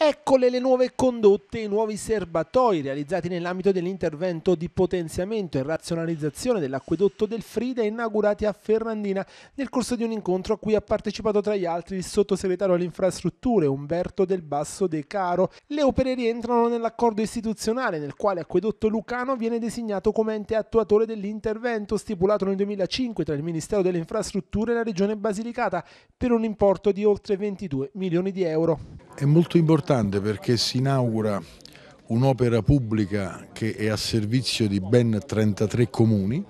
Eccole le nuove condotte e i nuovi serbatoi realizzati nell'ambito dell'intervento di potenziamento e razionalizzazione dell'acquedotto del Frida inaugurati a Ferrandina nel corso di un incontro a cui ha partecipato tra gli altri il sottosegretario alle infrastrutture Umberto del Basso De Caro. Le opere rientrano nell'accordo istituzionale nel quale Acquedotto Lucano viene designato come ente attuatore dell'intervento stipulato nel 2005 tra il Ministero delle Infrastrutture e la Regione Basilicata per un importo di oltre 22 milioni di euro. È molto importante perché si inaugura un'opera pubblica che è a servizio di ben 33 comuni,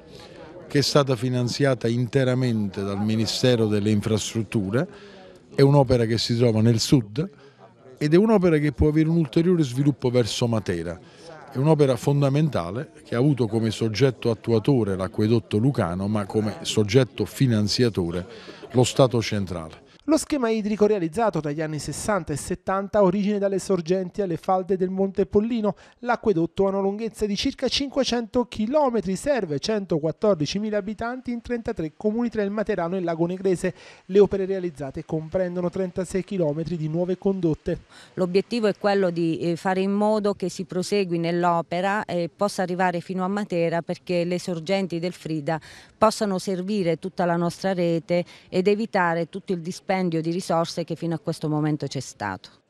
che è stata finanziata interamente dal Ministero delle Infrastrutture, è un'opera che si trova nel sud ed è un'opera che può avere un ulteriore sviluppo verso Matera. È un'opera fondamentale che ha avuto come soggetto attuatore l'acquedotto lucano ma come soggetto finanziatore lo Stato centrale. Lo schema idrico realizzato dagli anni 60 e 70 ha origine dalle sorgenti alle falde del Monte Pollino. L'acquedotto ha una lunghezza di circa 500 km, serve 114.000 abitanti in 33 comuni tra il Materano e il Lago Negrese. Le opere realizzate comprendono 36 km di nuove condotte. L'obiettivo è quello di eh, fare in modo che si prosegui nell'opera e possa arrivare fino a Matera perché le sorgenti del Frida possano servire tutta la nostra rete ed evitare tutto il dispendio dispendio di risorse che fino a questo momento c'è stato.